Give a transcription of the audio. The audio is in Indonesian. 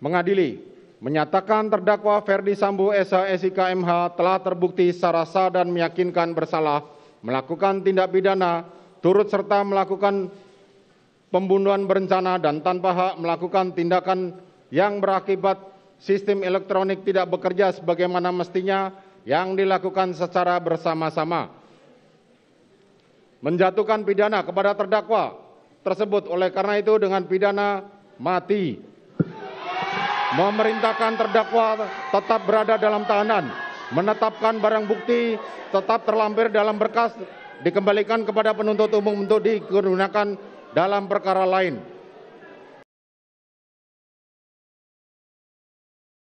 mengadili menyatakan terdakwa Ferdi Sambo Esa SIK MH telah terbukti secara sah dan meyakinkan bersalah melakukan tindak pidana turut serta melakukan pembunuhan berencana dan tanpa hak melakukan tindakan yang berakibat sistem elektronik tidak bekerja sebagaimana mestinya yang dilakukan secara bersama-sama. Menjatuhkan pidana kepada terdakwa tersebut oleh karena itu dengan pidana mati memerintahkan terdakwa tetap berada dalam tahanan, menetapkan barang bukti tetap terlampir dalam berkas dikembalikan kepada penuntut umum untuk digunakan dalam perkara lain.